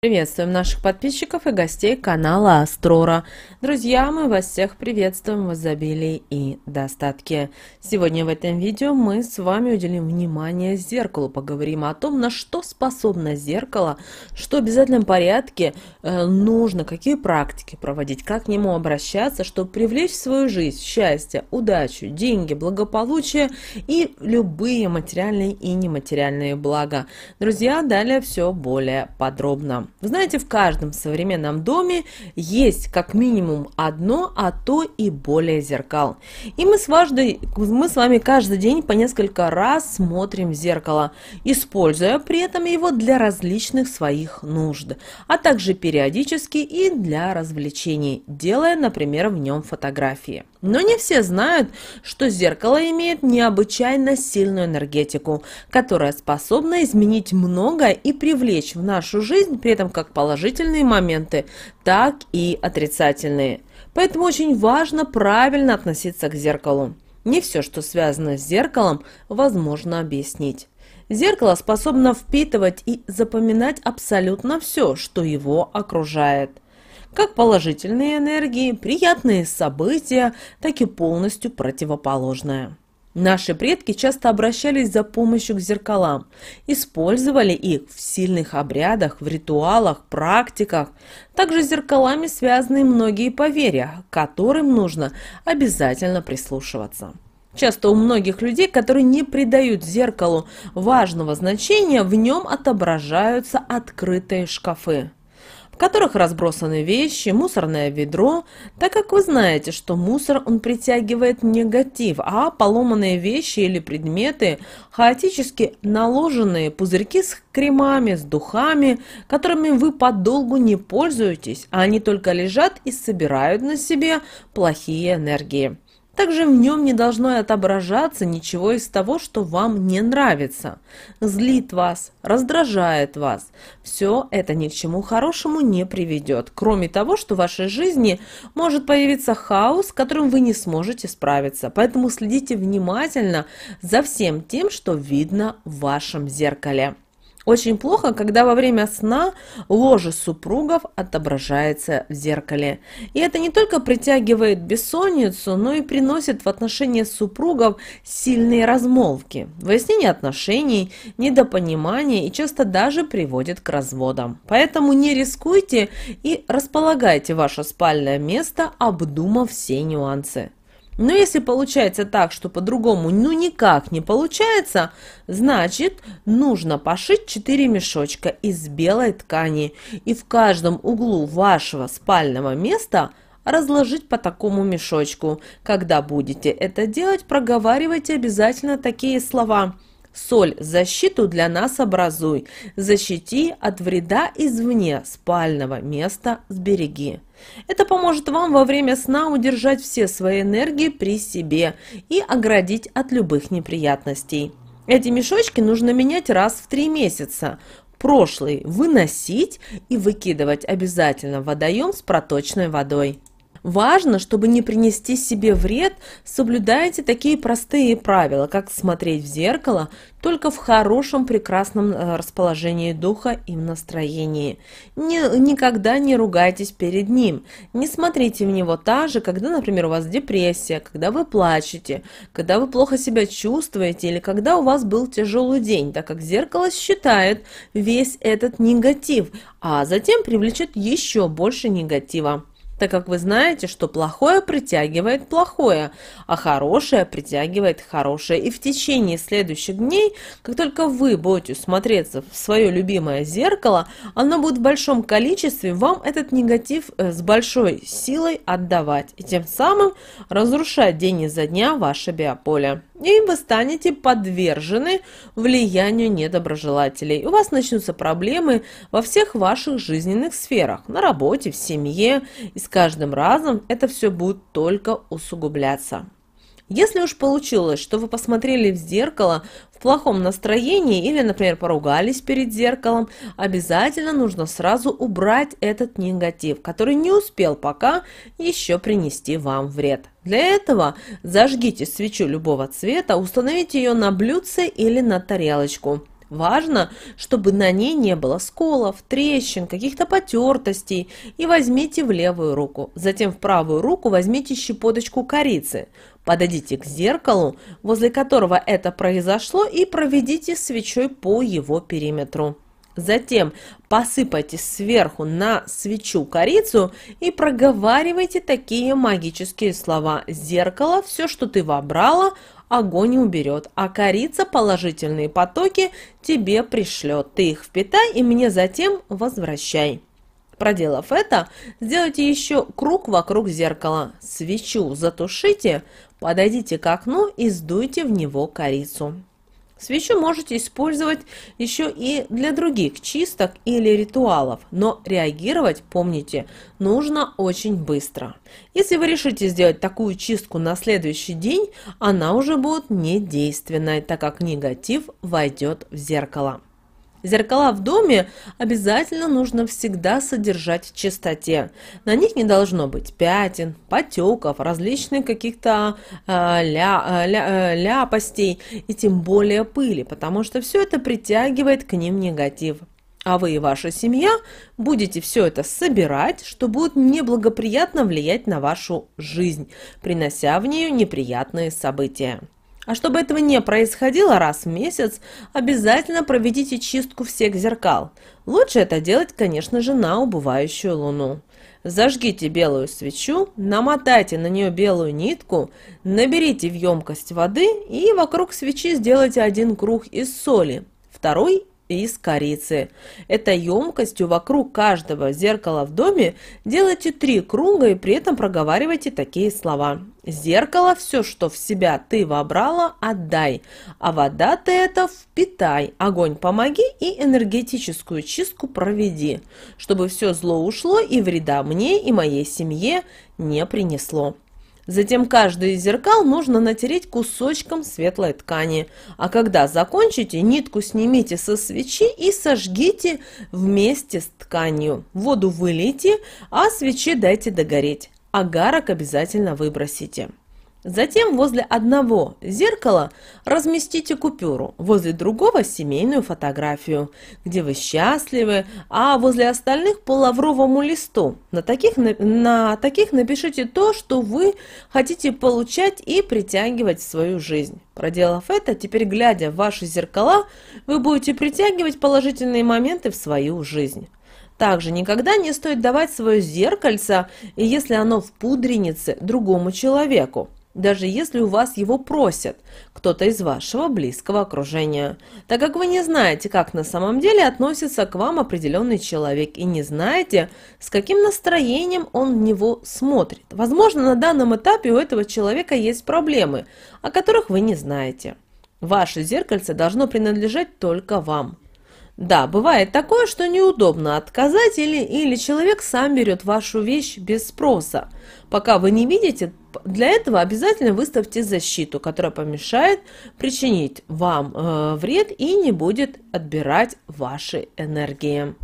Приветствуем наших подписчиков и гостей канала Астрора. Друзья, мы вас всех приветствуем в изобилии и достатке. Сегодня в этом видео мы с вами уделим внимание зеркалу, поговорим о том, на что способно зеркало, что в обязательном порядке э, нужно, какие практики проводить, как к нему обращаться, чтобы привлечь в свою жизнь счастье, удачу, деньги, благополучие и любые материальные и нематериальные блага. Друзья, далее все более подробно. Вы знаете, в каждом современном доме есть как минимум одно, а то и более зеркал. И мы с, важной, мы с вами каждый день по несколько раз смотрим в зеркало, используя при этом его для различных своих нужд, а также периодически и для развлечений, делая, например, в нем фотографии. Но не все знают, что зеркало имеет необычайно сильную энергетику, которая способна изменить многое и привлечь в нашу жизнь при этом как положительные моменты, так и отрицательные. Поэтому очень важно правильно относиться к зеркалу. Не все, что связано с зеркалом, возможно объяснить. Зеркало способно впитывать и запоминать абсолютно все, что его окружает – как положительные энергии, приятные события, так и полностью противоположное. Наши предки часто обращались за помощью к зеркалам, использовали их в сильных обрядах, в ритуалах, практиках. Также с зеркалами связаны многие поверья, к которым нужно обязательно прислушиваться. Часто у многих людей, которые не придают зеркалу важного значения, в нем отображаются открытые шкафы которых разбросаны вещи, мусорное ведро, так как вы знаете, что мусор он притягивает негатив, а поломанные вещи или предметы, хаотически наложенные пузырьки с кремами, с духами, которыми вы подолгу не пользуетесь, а они только лежат и собирают на себе плохие энергии. Также в нем не должно отображаться ничего из того, что вам не нравится. Злит вас, раздражает вас. Все это ни к чему хорошему не приведет. Кроме того, что в вашей жизни может появиться хаос, с которым вы не сможете справиться. Поэтому следите внимательно за всем тем, что видно в вашем зеркале. Очень плохо, когда во время сна ложе супругов отображается в зеркале. И это не только притягивает бессонницу, но и приносит в отношения супругов сильные размолвки, выяснение отношений, недопонимание и часто даже приводит к разводам. Поэтому не рискуйте и располагайте ваше спальное место, обдумав все нюансы. Но если получается так, что по-другому ну никак не получается, значит нужно пошить 4 мешочка из белой ткани и в каждом углу вашего спального места разложить по такому мешочку. Когда будете это делать, проговаривайте обязательно такие слова. Соль защиту для нас образуй, защити от вреда извне спального места сбереги. Это поможет вам во время сна удержать все свои энергии при себе и оградить от любых неприятностей. Эти мешочки нужно менять раз в три месяца. Прошлый выносить и выкидывать обязательно в водоем с проточной водой. Важно, чтобы не принести себе вред, соблюдайте такие простые правила, как смотреть в зеркало только в хорошем, прекрасном э, расположении духа и в настроении. Не, никогда не ругайтесь перед ним. Не смотрите в него так же, когда, например, у вас депрессия, когда вы плачете, когда вы плохо себя чувствуете или когда у вас был тяжелый день, так как зеркало считает весь этот негатив, а затем привлечет еще больше негатива так как вы знаете, что плохое притягивает плохое, а хорошее притягивает хорошее. И в течение следующих дней, как только вы будете смотреться в свое любимое зеркало, оно будет в большом количестве вам этот негатив э, с большой силой отдавать и тем самым разрушать день изо дня ваше биополе и вы станете подвержены влиянию недоброжелателей. У вас начнутся проблемы во всех ваших жизненных сферах, на работе, в семье, и с каждым разом это все будет только усугубляться. Если уж получилось, что вы посмотрели в зеркало в плохом настроении или, например, поругались перед зеркалом, обязательно нужно сразу убрать этот негатив, который не успел пока еще принести вам вред. Для этого зажгите свечу любого цвета, установите ее на блюдце или на тарелочку. Важно, чтобы на ней не было сколов, трещин, каких-то потертостей. И возьмите в левую руку. Затем в правую руку возьмите щепоточку корицы. Подойдите к зеркалу, возле которого это произошло, и проведите свечой по его периметру. Затем посыпайте сверху на свечу корицу и проговаривайте такие магические слова. Зеркало, все, что ты вобрала, огонь уберет, а корица положительные потоки тебе пришлет. Ты их впитай и мне затем возвращай. Проделав это, сделайте еще круг вокруг зеркала, свечу затушите, подойдите к окну и сдуйте в него корицу. Свечу можете использовать еще и для других чисток или ритуалов, но реагировать, помните, нужно очень быстро. Если вы решите сделать такую чистку на следующий день, она уже будет недейственной, так как негатив войдет в зеркало. Зеркала в доме обязательно нужно всегда содержать в чистоте. На них не должно быть пятен, потеков, различных каких-то а, а, э, ля, ля, ляпостей и тем более пыли, потому что все это притягивает к ним негатив. А вы и ваша семья будете все это собирать, что будет неблагоприятно влиять на вашу жизнь, принося в нее неприятные события. А чтобы этого не происходило раз в месяц, обязательно проведите чистку всех зеркал. Лучше это делать, конечно же, на убывающую луну. Зажгите белую свечу, намотайте на нее белую нитку, наберите в емкость воды и вокруг свечи сделайте один круг из соли, второй из корицы. Это емкостью вокруг каждого зеркала в доме делайте три круга и при этом проговаривайте такие слова. Зеркало – все, что в себя ты вобрала, отдай, а вода ты это впитай, огонь помоги и энергетическую чистку проведи, чтобы все зло ушло и вреда мне и моей семье не принесло. Затем каждый из зеркал нужно натереть кусочком светлой ткани. А когда закончите, нитку снимите со свечи и сожгите вместе с тканью. Воду вылейте, а свечи дайте догореть. Агарок обязательно выбросите. Затем возле одного зеркала разместите купюру, возле другого семейную фотографию, где вы счастливы, а возле остальных по лавровому листу. На таких, на таких напишите то, что вы хотите получать и притягивать в свою жизнь. Проделав это, теперь глядя в ваши зеркала, вы будете притягивать положительные моменты в свою жизнь. Также никогда не стоит давать свое зеркальце, если оно в пудренице, другому человеку даже если у вас его просят кто-то из вашего близкого окружения, так как вы не знаете, как на самом деле относится к вам определенный человек и не знаете, с каким настроением он в него смотрит. Возможно, на данном этапе у этого человека есть проблемы, о которых вы не знаете. Ваше зеркальце должно принадлежать только вам. Да, бывает такое, что неудобно отказать или, или человек сам берет вашу вещь без спроса, пока вы не видите для этого обязательно выставьте защиту, которая помешает причинить вам э, вред и не будет отбирать ваши энергии.